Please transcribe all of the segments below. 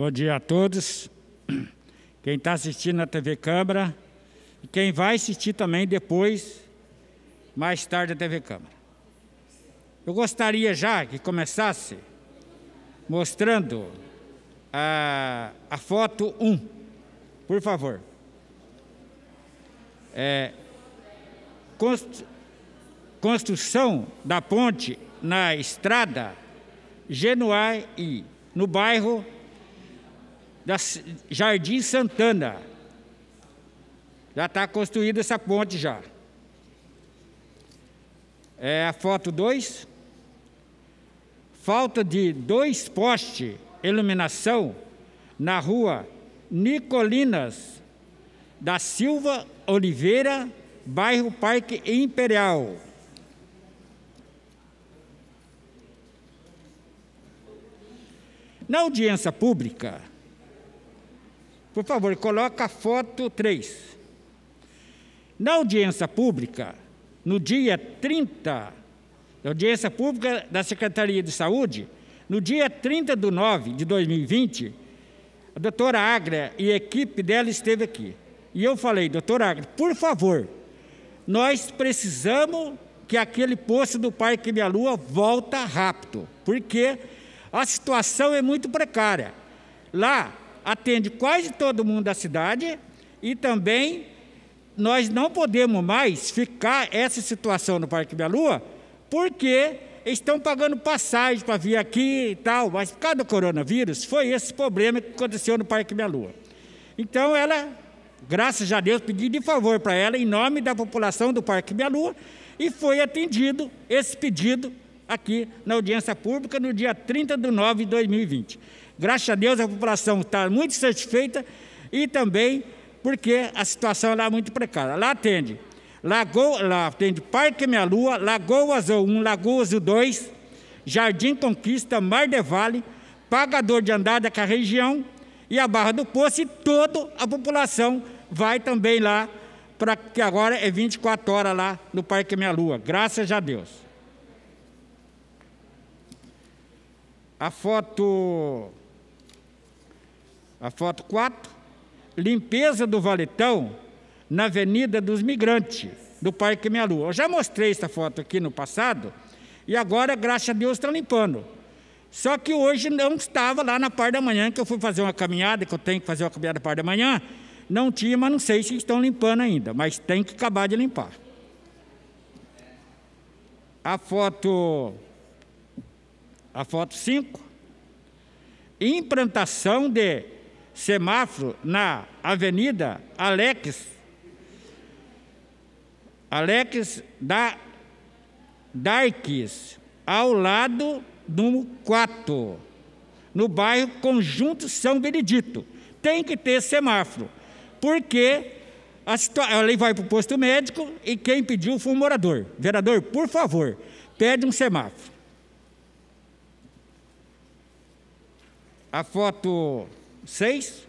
Bom dia a todos. Quem está assistindo na TV Câmara e quem vai assistir também depois, mais tarde, a TV Câmara. Eu gostaria já que começasse mostrando a, a foto 1, por favor. É, construção da ponte na estrada Genuai, no bairro da Jardim Santana. Já está construída essa ponte já. É a foto 2. Falta de dois postes iluminação na rua Nicolinas da Silva Oliveira, bairro Parque Imperial. Na audiência pública, por favor, coloca a foto 3. Na audiência pública, no dia 30, audiência pública da Secretaria de Saúde, no dia 30 de nove de 2020, a doutora Agra e a equipe dela esteve aqui. E eu falei, doutora Agra, por favor, nós precisamos que aquele posto do Parque Minha Lua volta rápido, porque a situação é muito precária. Lá, atende quase todo mundo da cidade e também nós não podemos mais ficar essa situação no Parque Bela Lua, porque estão pagando passagem para vir aqui e tal, mas por causa do coronavírus foi esse problema que aconteceu no Parque Bela Lua. Então ela, graças a Deus, pedi de favor para ela em nome da população do Parque Bela Lua e foi atendido esse pedido aqui na audiência pública no dia 30 de nove de 2020. Graças a Deus a população está muito satisfeita e também porque a situação lá é muito precária. Lá atende, Lagoa, lá atende Parque Meia Lua, Lagoa Azul 1, Lagoa Azul 2, Jardim Conquista, Mar de Vale, Pagador de Andada com a região e a Barra do Poço e toda a população vai também lá para que agora é 24 horas lá no Parque Minha Lua. Graças a Deus. A foto a foto 4, limpeza do valetão na Avenida dos Migrantes, do Parque Minha Lua. Eu já mostrei essa foto aqui no passado e agora, graças a Deus, está limpando. Só que hoje não estava lá na parte da manhã, que eu fui fazer uma caminhada, que eu tenho que fazer uma caminhada na parte da manhã. Não tinha, mas não sei se estão limpando ainda, mas tem que acabar de limpar. A foto a foto 5, implantação de semáforo na Avenida Alex, Alex da Darques, ao lado do 4, no bairro Conjunto São Benedito. Tem que ter semáforo, porque a, a lei vai para o posto médico e quem pediu foi um morador. Vereador, por favor, pede um semáforo. A foto 6.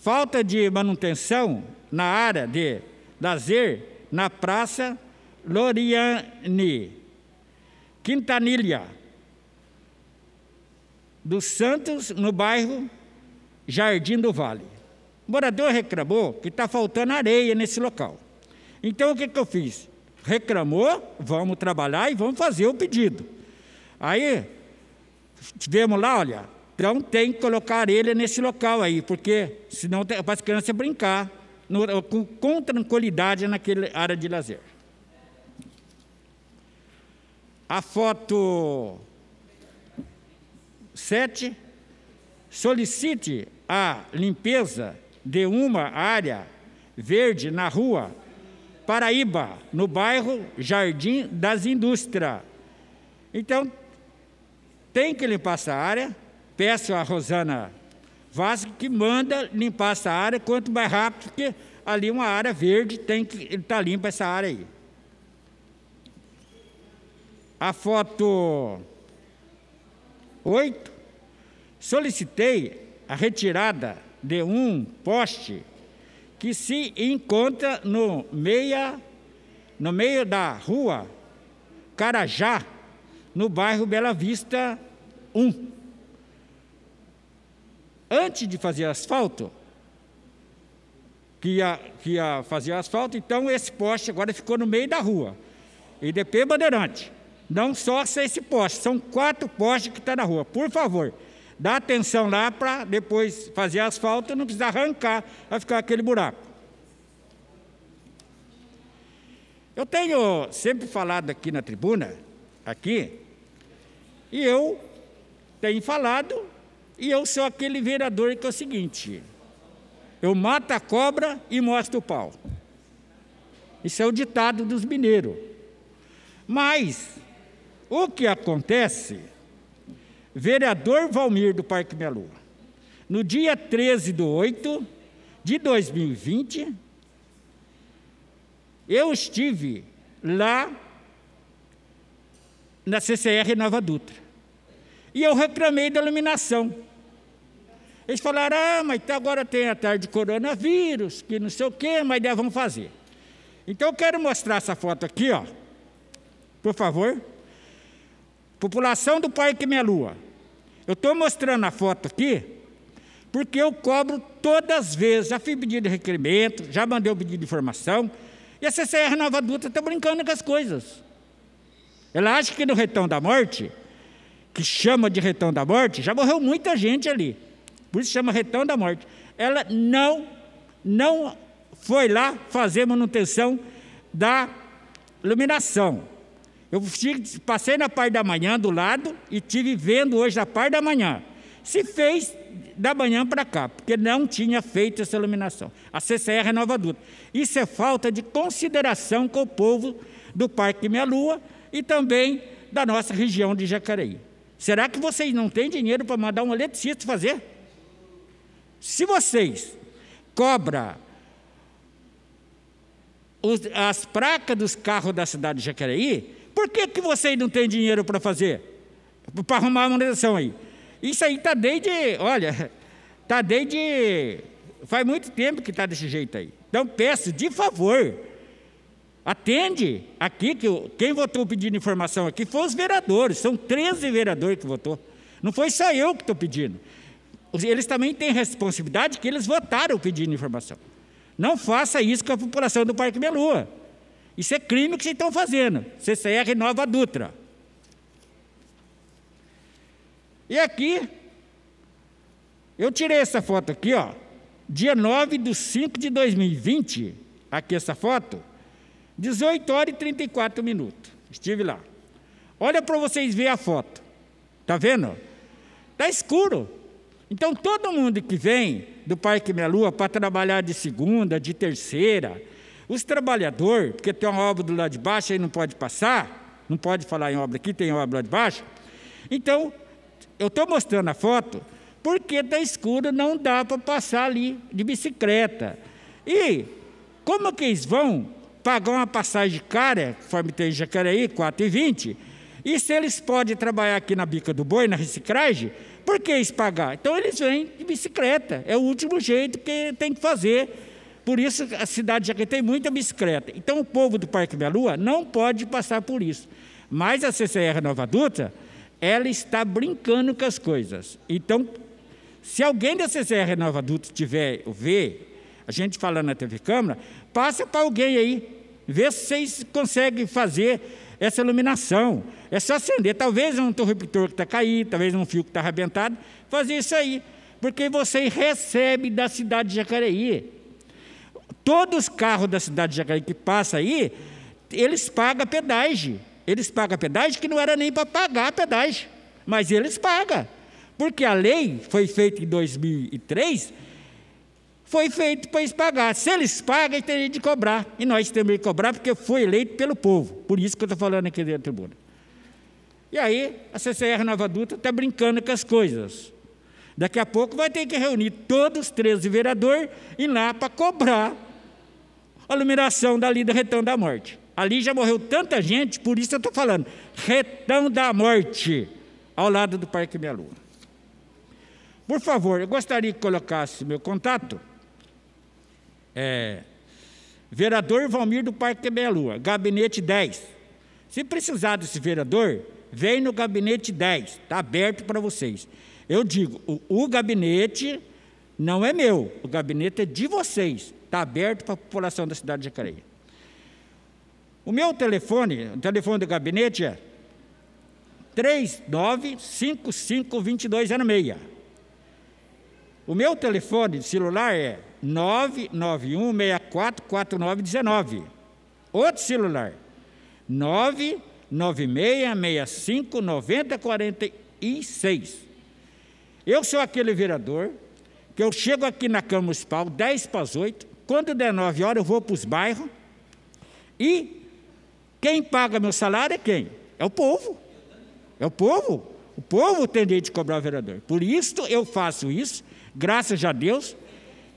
Falta de manutenção na área de lazer na Praça Loriane, Quintanilha dos Santos, no bairro Jardim do Vale. O morador reclamou que está faltando areia nesse local. Então o que, que eu fiz? Reclamou, vamos trabalhar e vamos fazer o pedido. Aí tivemos lá, olha, então tem que colocar ele nesse local aí, porque senão para as crianças brincar no, com, com tranquilidade naquela área de lazer. A foto 7 solicite a limpeza de uma área verde na rua Paraíba, no bairro Jardim das Indústrias. Então, tem que limpar essa área Peço a Rosana Vasco que manda limpar essa área quanto mais rápido, porque ali uma área verde tem que estar tá limpa essa área aí. A foto 8, solicitei a retirada de um poste que se encontra no, meia, no meio da rua Carajá, no bairro Bela Vista 1 antes de fazer asfalto, que ia, que ia fazer asfalto, então esse poste agora ficou no meio da rua. IDP Bandeirante. Não só esse poste, são quatro postes que estão tá na rua. Por favor, dá atenção lá para depois fazer asfalto, e não precisar arrancar, vai ficar aquele buraco. Eu tenho sempre falado aqui na tribuna, aqui, e eu tenho falado e eu sou aquele vereador que é o seguinte: eu mato a cobra e mostro o pau. Isso é o ditado dos mineiros. Mas o que acontece, vereador Valmir do Parque Lua, no dia 13 de 8 de 2020, eu estive lá na CCR Nova Dutra. E eu reclamei da iluminação. Eles falaram, ah, mas tá, agora tem a tarde de coronavírus, que não sei o quê, mas ainda vão fazer. Então eu quero mostrar essa foto aqui, ó. Por favor. População do Parque Minha Lua. Eu estou mostrando a foto aqui, porque eu cobro todas as vezes. Já fiz pedido de requerimento, já mandei o pedido de informação. E a CCR Nova Dutra está brincando com as coisas. Ela acha que no Retão da Morte, que chama de Retão da Morte, já morreu muita gente ali. Por isso chama retão da morte. Ela não, não foi lá fazer manutenção da iluminação. Eu passei na parte da manhã do lado e tive vendo hoje a parte da manhã. Se fez da manhã para cá, porque não tinha feito essa iluminação. A CCR é Nova Isso é falta de consideração com o povo do Parque Minha Lua e também da nossa região de Jacareí. Será que vocês não têm dinheiro para mandar um eletricista fazer? Se vocês cobram as placas dos carros da cidade de Jacareí, por que, que vocês não têm dinheiro para fazer? Para arrumar a manutenção aí. Isso aí está desde, olha, está desde. Faz muito tempo que está desse jeito aí. Então peço, de favor, atende aqui, que quem votou pedindo informação aqui foi os vereadores, são 13 vereadores que votou. Não foi só eu que estou pedindo eles também têm responsabilidade que eles votaram pedindo informação. Não faça isso com a população do Parque Melua. Isso é crime que vocês estão fazendo. CCR Nova Dutra. E aqui, eu tirei essa foto aqui, ó. Dia 9 de 5 de 2020. Aqui essa foto. 18 horas e 34 minutos. Estive lá. Olha para vocês verem a foto. Tá vendo? Tá escuro. Então, todo mundo que vem do Parque Meia Lua para trabalhar de segunda, de terceira, os trabalhadores, porque tem uma obra do lado de baixo e não pode passar, não pode falar em obra aqui, tem obra lá de baixo. Então, eu estou mostrando a foto porque da tá escuro não dá para passar ali de bicicleta. E como que eles vão pagar uma passagem cara, conforme tem em R$ 4,20, e se eles podem trabalhar aqui na Bica do Boi, na reciclagem, por que espagar? Então eles vêm de bicicleta, é o último jeito que tem que fazer. Por isso a cidade já que tem muita bicicleta. Então o povo do Parque Minha Lua não pode passar por isso. Mas a CCR Nova Dutra, ela está brincando com as coisas. Então, se alguém da CCR Nova Dutra tiver ver, a gente falando na TV Câmara, passa para alguém aí, vê se vocês conseguem fazer essa iluminação. É só acender. Talvez um interruptor que está caído, talvez um fio que está arrebentado. Fazer isso aí. Porque você recebe da cidade de Jacareí. Todos os carros da cidade de Jacareí que passam aí, eles pagam pedágio. Eles pagam pedágio que não era nem para pagar pedágio. Mas eles pagam. Porque a lei foi feita em 2003 foi feito para eles pagar. Se eles pagam, eles teriam de cobrar. E nós temos de cobrar porque foi eleito pelo povo. Por isso que eu estou falando aqui dentro da tribuna. E aí, a CCR Nova Dutra está brincando com as coisas. Daqui a pouco vai ter que reunir todos os 13 vereadores e lá para cobrar a iluminação dali do Retão da Morte. Ali já morreu tanta gente, por isso eu estou falando. Retão da Morte, ao lado do Parque Minha Lua. Por favor, eu gostaria que colocasse meu contato. É, vereador Valmir do Parque Quebelua, gabinete 10. Se precisar desse vereador, vem no gabinete 10, está aberto para vocês. Eu digo, o, o gabinete não é meu, o gabinete é de vocês, está aberto para a população da cidade de Jacareí. O meu telefone, o telefone do gabinete é 39552206. O meu telefone celular é 991644919. Outro celular, 996659046. Eu sou aquele vereador que eu chego aqui na Câmara Municipal 10 para as 8, quando der 9 horas eu vou para os bairros e quem paga meu salário é quem? É o povo. É o povo. O povo tem direito de cobrar o vereador. Por isso eu faço isso, graças a Deus.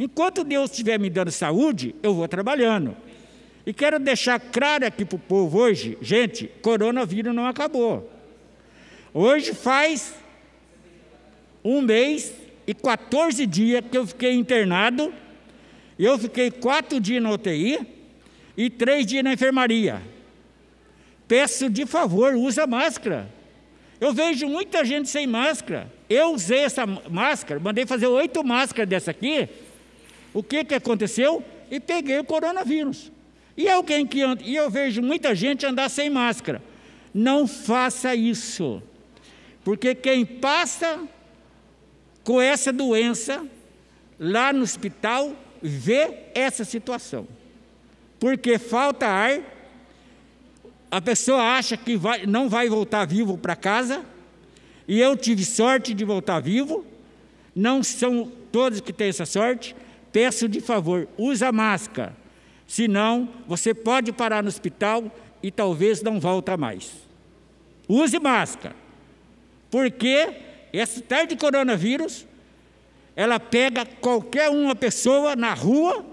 Enquanto Deus estiver me dando saúde, eu vou trabalhando. E quero deixar claro aqui para o povo hoje, gente, coronavírus não acabou. Hoje faz um mês e 14 dias que eu fiquei internado. Eu fiquei quatro dias na UTI e três dias na enfermaria. Peço de favor, usa máscara. Eu vejo muita gente sem máscara. Eu usei essa máscara, mandei fazer oito máscaras dessa aqui o que, que aconteceu? E peguei o coronavírus. E alguém que anda, e eu vejo muita gente andar sem máscara. Não faça isso. Porque quem passa com essa doença lá no hospital vê essa situação. Porque falta ar, a pessoa acha que vai, não vai voltar vivo para casa, e eu tive sorte de voltar vivo, não são todos que têm essa sorte, Peço de favor, use a máscara. Senão, você pode parar no hospital e talvez não volta mais. Use máscara. Porque essa tarde de coronavírus, ela pega qualquer uma pessoa na rua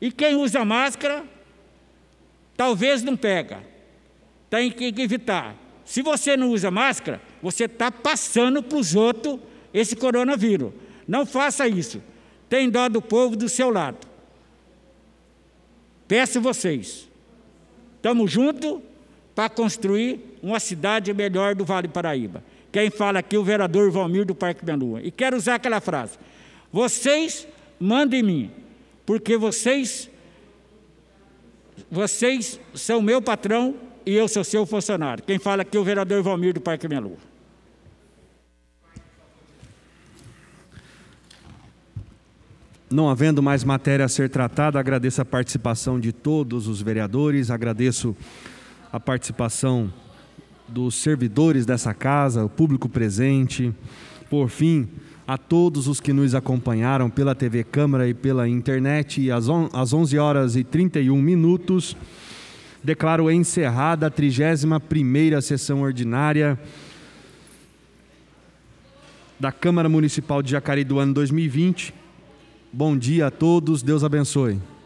e quem usa máscara talvez não pega. Tem que evitar. Se você não usa máscara, você está passando para os outros esse coronavírus. Não faça isso tem dó do povo do seu lado. Peço vocês, estamos juntos para construir uma cidade melhor do Vale Paraíba. Quem fala aqui é o vereador Valmir do Parque Benua. E quero usar aquela frase: vocês mandem em mim, porque vocês vocês são meu patrão e eu sou seu funcionário. Quem fala aqui é o vereador Valmir do Parque Benua. Não havendo mais matéria a ser tratada, agradeço a participação de todos os vereadores, agradeço a participação dos servidores dessa casa, o público presente. Por fim, a todos os que nos acompanharam pela TV Câmara e pela internet, e às 11 horas e 31 minutos, declaro encerrada a 31 sessão ordinária da Câmara Municipal de Jacareí do ano 2020 Bom dia a todos, Deus abençoe.